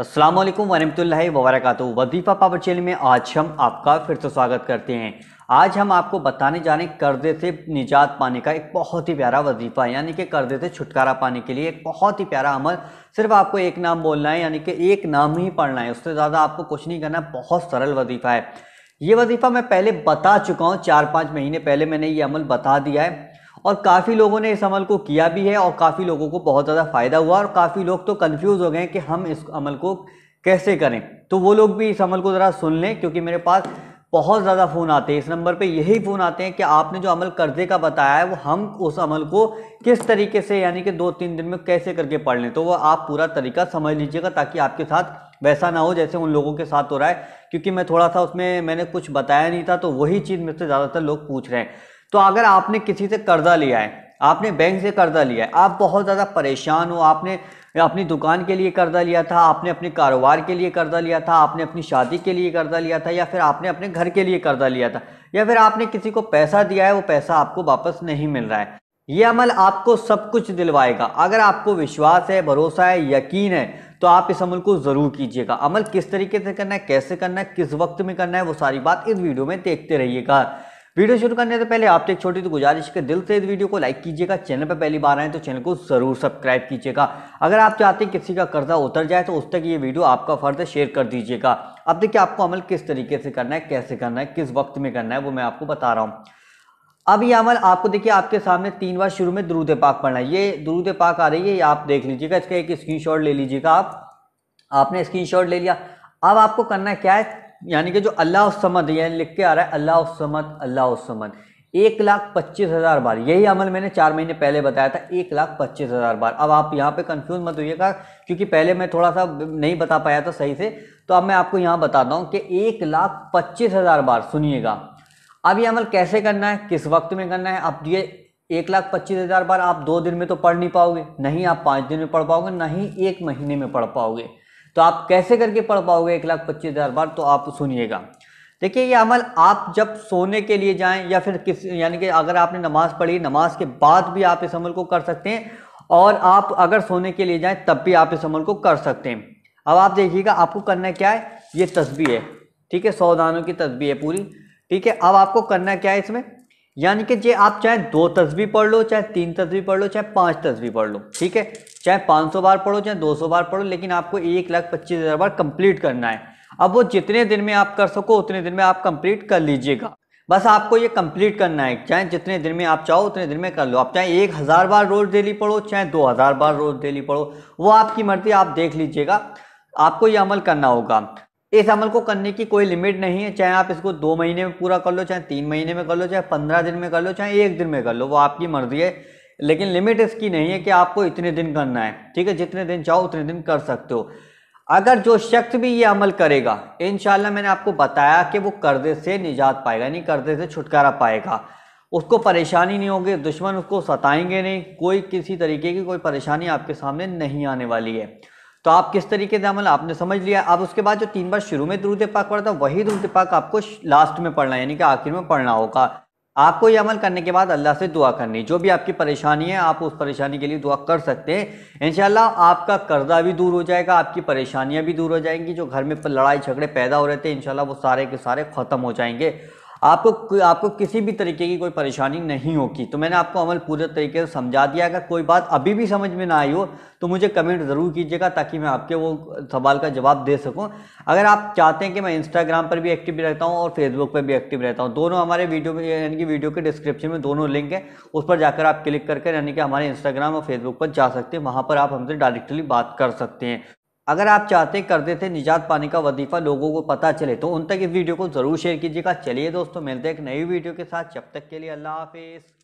असलम वरम वरक वजीफा पावर चैनल में आज हम आपका फिर से स्वागत करते हैं आज हम आपको बताने जाने कर्जे से निजात पाने का एक बहुत ही प्यारा वजीफ़ा यानी कि कर्जे से छुटकारा पाने के लिए एक बहुत ही प्यारा अमल सिर्फ आपको एक नाम बोलना है यानी कि एक नाम ही पढ़ना है उससे ज़्यादा आपको कुछ नहीं करना बहुत सरल वजीफ़ा है ये वजीफ़ा मैं पहले बता चुका हूँ चार पाँच महीने पहले मैंने ये अमल बता दिया है और काफ़ी लोगों ने इस अमल को किया भी है और काफ़ी लोगों को बहुत ज़्यादा फ़ायदा हुआ और काफ़ी लोग तो कन्फ्यूज़ हो गए कि हम इस अमल को कैसे करें तो वो लोग भी इस अमल को ज़रा सुन लें क्योंकि मेरे पास बहुत ज़्यादा फ़ोन आते हैं इस नंबर पे यही फ़ोन आते हैं कि आपने जो अमल कर्जे का बताया है वो हम उस अमल को किस तरीके से यानी कि दो तीन दिन में कैसे करके पढ़ लें तो वो आप पूरा तरीका समझ लीजिएगा ताकि आपके साथ वैसा ना हो जैसे उन लोगों के साथ हो रहा है क्योंकि मैं थोड़ा सा उसमें मैंने कुछ बताया नहीं था तो वही चीज़ मेरे से ज़्यादातर लोग पूछ रहे हैं तो अगर आपने किसी से कर्जा लिया है आपने बैंक से कर्जा लिया है आप बहुत ज़्यादा परेशान हो आपने अपनी दुकान के लिए कर्जा लिया था आपने अपने कारोबार के लिए कर्जा लिया था आपने अपनी शादी के लिए कर्जा लिया था या फिर आपने अपने घर के लिए कर्जा लिया था या फिर आपने किसी को पैसा दिया है वो पैसा आपको वापस नहीं मिल रहा है ये अमल आपको सब कुछ दिलवाएगा अगर आपको विश्वास है भरोसा है यकीन है तो आप इस अमल को ज़रूर कीजिएगा अमल किस तरीके से करना है कैसे करना है किस वक्त में करना है वो सारी बात इस वीडियो में देखते रहिएगा वीडियो शुरू करने से पहले आपसे तो एक छोटी सी गुजारिश के दिल से इस वीडियो को लाइक कीजिएगा चैनल पर पहली बार आए तो चैनल को जरूर सब्सक्राइब कीजिएगा अगर आप चाहते हैं किसी का कर्जा उतर जाए तो उस तक ये वीडियो आपका फर्ज है शेयर कर दीजिएगा अब देखिए आपको अमल किस तरीके से करना है कैसे करना है किस वक्त में करना है वो मैं आपको बता रहा हूँ अब ये अमल आपको देखिए आपके सामने तीन बार शुरू में दरूद पाक पढ़ना है ये द्रूद पाक आ रही है ये आप देख लीजिएगा इसका एक स्क्रीनशॉट ले लीजिएगा आप आपने स्क्रीनशॉट ले लिया अब आपको करना क्या है यानी कि जो अल्लाह समद ये लिख के आ रहा है अल्लाह समद अल्लाह समद एक लाख पच्चीस हज़ार बार यही अमल मैंने चार महीने पहले बताया था एक लाख पच्चीस हज़ार बार अब आप यहाँ पे कंफ्यूज मत होइएगा क्योंकि पहले मैं थोड़ा सा नहीं बता पाया था सही से तो अब मैं आपको यहाँ बताता हूँ कि एक लाख पच्चीस हज़ार बार सुनिएगा अब ये अमल कैसे करना है किस वक्त में करना है आप ये एक लाख पच्चीस हज़ार बार आप दो दिन में तो पढ़ नहीं पाओगे नहीं आप पाँच दिन में पढ़ पाओगे नहीं एक महीने में पढ़ पाओगे तो आप कैसे करके पढ़ पाओगे एक लाख पच्चीस हज़ार बार तो आप सुनिएगा देखिए ये अमल आप जब सोने के लिए जाएं या फिर किस यानी कि अगर आपने नमाज़ पढ़ी नमाज के बाद भी आप इस अमल को कर सकते हैं और आप अगर सोने के लिए जाएं तब भी आप इस अमल को कर सकते हैं अब आप देखिएगा आपको करना क्या है ये तस्बी है ठीक है सौ दानों की तस्बी है पूरी ठीक है अब आपको करना क्या है इसमें यानी कि जे आप चाहे दो तस्वीर पढ़ लो चाहे तीन तस्वीर पढ़ लो चाहे पांच तस्वीर पढ़ लो ठीक है चाहे 500 बार पढ़ो चाहे 200 बार पढ़ो लेकिन आपको एक लाख पच्चीस हज़ार बार कंप्लीट करना है अब वो जितने दिन में आप कर सको उतने दिन में आप कंप्लीट कर लीजिएगा बस आपको ये कंप्लीट करना है चाहे जितने दिन में आप चाहो उतने दिन में कर लो आप चाहे एक हज़ार बार रोज़ डेली पढ़ो चाहे दो हज़ार बार रोज़ डेली पढ़ो वो आपकी मर्ज़ी आप देख लीजिएगा आपको ये अमल करना होगा इस अमल को करने की कोई लिमिट नहीं है चाहे आप इसको दो महीने में पूरा कर लो चाहे तीन महीने में कर लो चाहे पंद्रह दिन में कर लो चाहे एक दिन में कर लो वो आपकी मर्जी है लेकिन लिमिट इसकी नहीं है कि आपको इतने दिन करना है ठीक है जितने दिन चाहो उतने दिन कर सकते हो अगर जो शख्स भी ये अमल करेगा इन मैंने आपको बताया कि वो कर्जे से निजात पाएगा यानी कर्जे से छुटकारा पाएगा उसको परेशानी नहीं होगी दुश्मन उसको सताएंगे नहीं कोई किसी तरीके की कोई परेशानी आपके सामने नहीं आने वाली है तो आप किस तरीके से अमल आपने समझ लिया अब उसके बाद जो तीन बार शुरू में द्रुद पाक पढ़ा था वही द्रुद पाक आपको लास्ट में पढ़ना यानी कि आखिर में पढ़ना होगा आपको ये अमल करने के बाद अल्लाह से दुआ करनी जो भी आपकी परेशानी है आप उस परेशानी के लिए दुआ कर सकते हैं इनशाला आपका कर्जा भी दूर हो जाएगा आपकी परेशानियां भी दूर हो जाएंगी जो घर में लड़ाई झगड़े पैदा हो रहे थे इनशाला वो सारे के सारे ख़त्म हो जाएंगे आपको आपको किसी भी तरीके की कोई परेशानी नहीं होगी तो मैंने आपको अमल पूरे तरीके से समझा दिया अगर कोई बात अभी भी समझ में ना आई हो तो मुझे कमेंट ज़रूर कीजिएगा ताकि मैं आपके वो सवाल का जवाब दे सकूं अगर आप चाहते हैं कि मैं इंस्टाग्राम पर भी एक्टिव रहता हूं और फेसबुक पर भी एक्टिव रहता हूँ दोनों हमारे वीडियो में यानी कि वीडियो के डिस्क्रिप्शन में दोनों लिंक है उस पर जाकर आप क्लिक करके यानी कि हमारे इंस्टाग्राम और फेसबुक पर जा सकते हैं वहाँ पर आप हमसे डायरेक्टली बात कर सकते हैं अगर आप चाहते कर देते निजात पाने का वजीफा लोगों को पता चले तो उन तक इस वीडियो को ज़रूर शेयर कीजिएगा चलिए दोस्तों मिलते हैं एक नई वीडियो के साथ जब तक के लिए अल्लाह हाफिज़